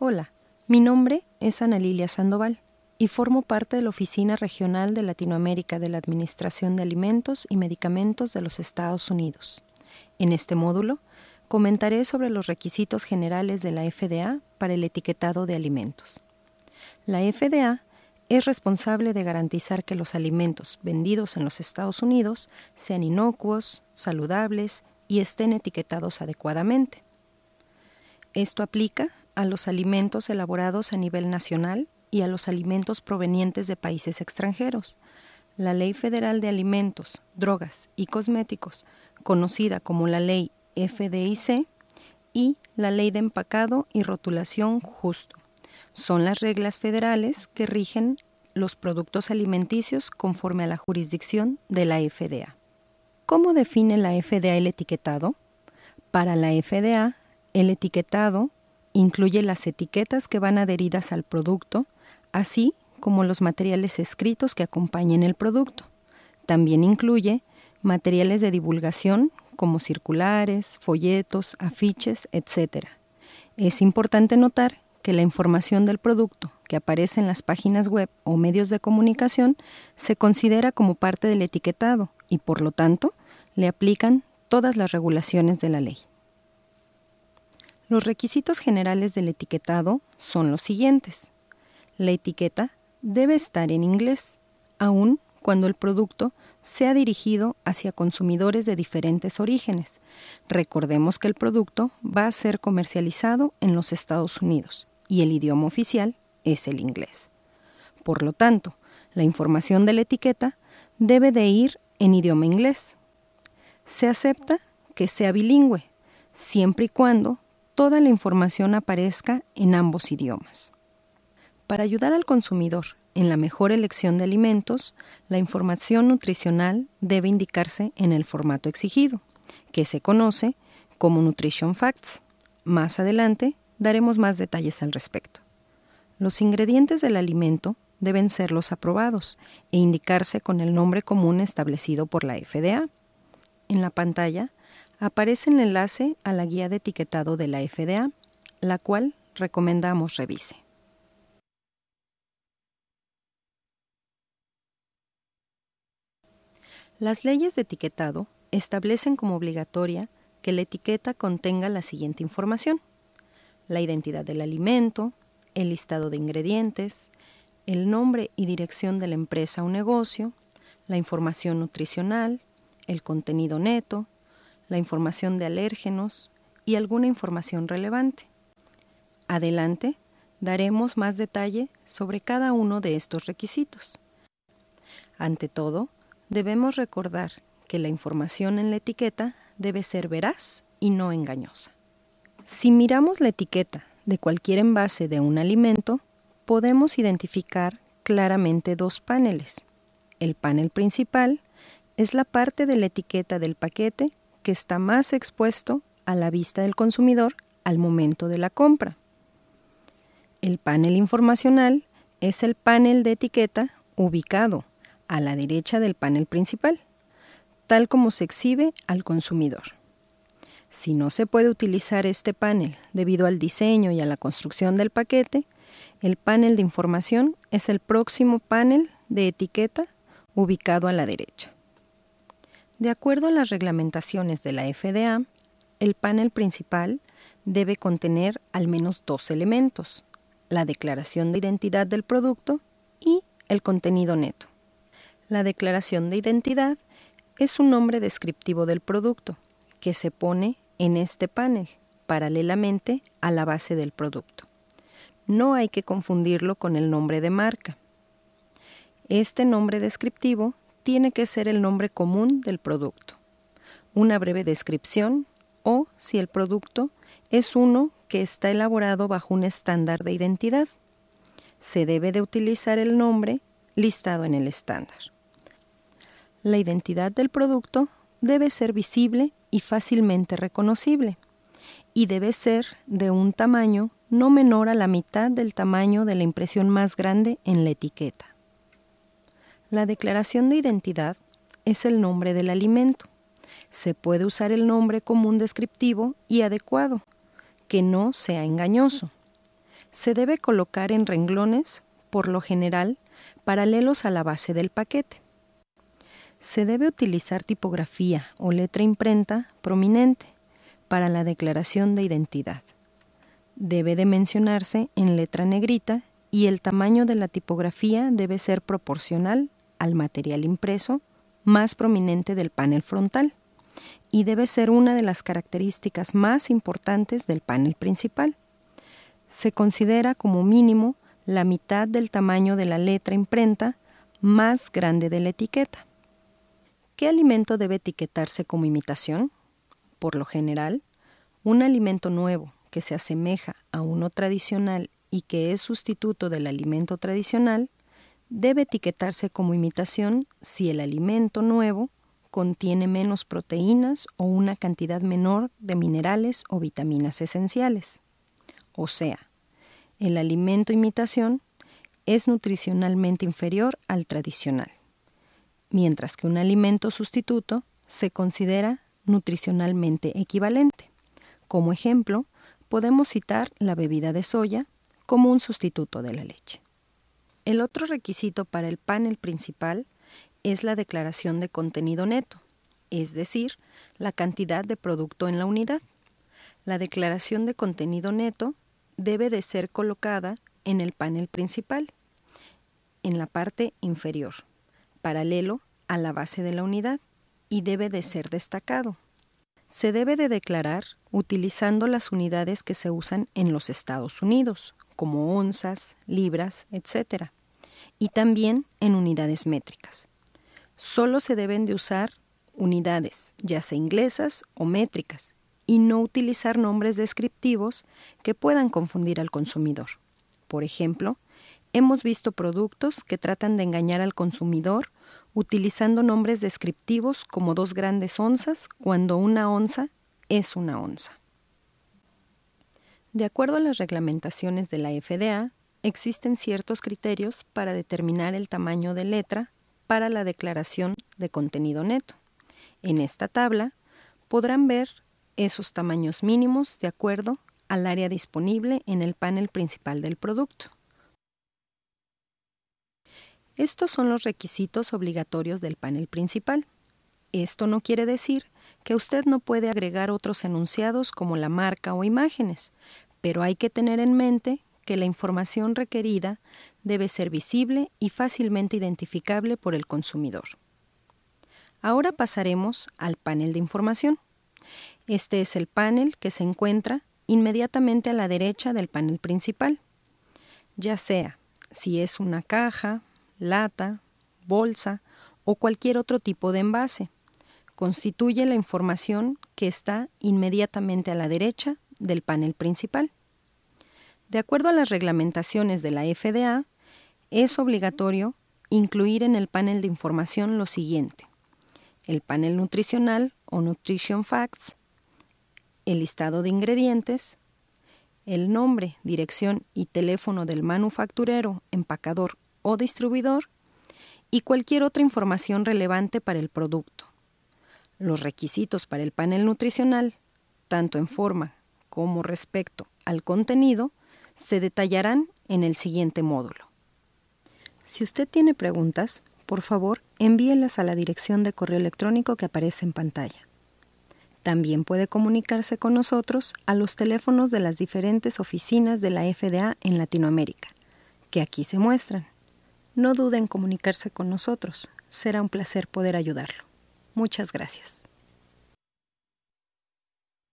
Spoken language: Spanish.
Hola, mi nombre es Ana Lilia Sandoval y formo parte de la Oficina Regional de Latinoamérica de la Administración de Alimentos y Medicamentos de los Estados Unidos. En este módulo, comentaré sobre los requisitos generales de la FDA para el etiquetado de alimentos. La FDA es responsable de garantizar que los alimentos vendidos en los Estados Unidos sean inocuos, saludables y estén etiquetados adecuadamente. Esto aplica a los alimentos elaborados a nivel nacional y a los alimentos provenientes de países extranjeros. La Ley Federal de Alimentos, Drogas y Cosméticos, conocida como la Ley FDIC, y la Ley de Empacado y Rotulación Justo. Son las reglas federales que rigen los productos alimenticios conforme a la jurisdicción de la FDA. ¿Cómo define la FDA el etiquetado? Para la FDA, el etiquetado Incluye las etiquetas que van adheridas al producto, así como los materiales escritos que acompañen el producto. También incluye materiales de divulgación como circulares, folletos, afiches, etc. Es importante notar que la información del producto que aparece en las páginas web o medios de comunicación se considera como parte del etiquetado y por lo tanto le aplican todas las regulaciones de la ley. Los requisitos generales del etiquetado son los siguientes. La etiqueta debe estar en inglés, aun cuando el producto sea dirigido hacia consumidores de diferentes orígenes. Recordemos que el producto va a ser comercializado en los Estados Unidos y el idioma oficial es el inglés. Por lo tanto, la información de la etiqueta debe de ir en idioma inglés. Se acepta que sea bilingüe, siempre y cuando toda la información aparezca en ambos idiomas. Para ayudar al consumidor en la mejor elección de alimentos, la información nutricional debe indicarse en el formato exigido, que se conoce como Nutrition Facts. Más adelante daremos más detalles al respecto. Los ingredientes del alimento deben ser los aprobados e indicarse con el nombre común establecido por la FDA. En la pantalla aparece el enlace a la guía de etiquetado de la FDA, la cual recomendamos revise. Las leyes de etiquetado establecen como obligatoria que la etiqueta contenga la siguiente información. La identidad del alimento, el listado de ingredientes, el nombre y dirección de la empresa o negocio, la información nutricional, el contenido neto, la información de alérgenos y alguna información relevante. Adelante, daremos más detalle sobre cada uno de estos requisitos. Ante todo, debemos recordar que la información en la etiqueta debe ser veraz y no engañosa. Si miramos la etiqueta de cualquier envase de un alimento, podemos identificar claramente dos paneles. El panel principal es la parte de la etiqueta del paquete que está más expuesto a la vista del consumidor al momento de la compra. El panel informacional es el panel de etiqueta ubicado a la derecha del panel principal, tal como se exhibe al consumidor. Si no se puede utilizar este panel debido al diseño y a la construcción del paquete, el panel de información es el próximo panel de etiqueta ubicado a la derecha. De acuerdo a las reglamentaciones de la FDA, el panel principal debe contener al menos dos elementos, la declaración de identidad del producto y el contenido neto. La declaración de identidad es un nombre descriptivo del producto que se pone en este panel paralelamente a la base del producto. No hay que confundirlo con el nombre de marca. Este nombre descriptivo tiene que ser el nombre común del producto, una breve descripción o si el producto es uno que está elaborado bajo un estándar de identidad. Se debe de utilizar el nombre listado en el estándar. La identidad del producto debe ser visible y fácilmente reconocible y debe ser de un tamaño no menor a la mitad del tamaño de la impresión más grande en la etiqueta. La declaración de identidad es el nombre del alimento. Se puede usar el nombre como un descriptivo y adecuado, que no sea engañoso. Se debe colocar en renglones, por lo general, paralelos a la base del paquete. Se debe utilizar tipografía o letra imprenta prominente para la declaración de identidad. Debe de mencionarse en letra negrita y el tamaño de la tipografía debe ser proporcional al material impreso más prominente del panel frontal y debe ser una de las características más importantes del panel principal. Se considera como mínimo la mitad del tamaño de la letra imprenta más grande de la etiqueta. ¿Qué alimento debe etiquetarse como imitación? Por lo general, un alimento nuevo que se asemeja a uno tradicional y que es sustituto del alimento tradicional debe etiquetarse como imitación si el alimento nuevo contiene menos proteínas o una cantidad menor de minerales o vitaminas esenciales. O sea, el alimento imitación es nutricionalmente inferior al tradicional, mientras que un alimento sustituto se considera nutricionalmente equivalente. Como ejemplo, podemos citar la bebida de soya como un sustituto de la leche. El otro requisito para el panel principal es la declaración de contenido neto, es decir, la cantidad de producto en la unidad. La declaración de contenido neto debe de ser colocada en el panel principal, en la parte inferior, paralelo a la base de la unidad, y debe de ser destacado. Se debe de declarar utilizando las unidades que se usan en los Estados Unidos, como onzas, libras, etc. Y también en unidades métricas. Solo se deben de usar unidades, ya sea inglesas o métricas, y no utilizar nombres descriptivos que puedan confundir al consumidor. Por ejemplo, hemos visto productos que tratan de engañar al consumidor utilizando nombres descriptivos como dos grandes onzas cuando una onza es una onza. De acuerdo a las reglamentaciones de la FDA, existen ciertos criterios para determinar el tamaño de letra para la declaración de contenido neto. En esta tabla podrán ver esos tamaños mínimos de acuerdo al área disponible en el panel principal del producto. Estos son los requisitos obligatorios del panel principal. Esto no quiere decir que usted no puede agregar otros enunciados como la marca o imágenes, pero hay que tener en mente que la información requerida debe ser visible y fácilmente identificable por el consumidor. Ahora pasaremos al panel de información. Este es el panel que se encuentra inmediatamente a la derecha del panel principal, ya sea si es una caja, lata, bolsa o cualquier otro tipo de envase. Constituye la información que está inmediatamente a la derecha del panel principal. De acuerdo a las reglamentaciones de la FDA, es obligatorio incluir en el panel de información lo siguiente. El panel nutricional o Nutrition Facts, el listado de ingredientes, el nombre, dirección y teléfono del manufacturero, empacador o distribuidor y cualquier otra información relevante para el producto. Los requisitos para el panel nutricional, tanto en forma como respecto al contenido se detallarán en el siguiente módulo. Si usted tiene preguntas, por favor envíelas a la dirección de correo electrónico que aparece en pantalla. También puede comunicarse con nosotros a los teléfonos de las diferentes oficinas de la FDA en Latinoamérica, que aquí se muestran. No dude en comunicarse con nosotros. Será un placer poder ayudarlo. Muchas gracias.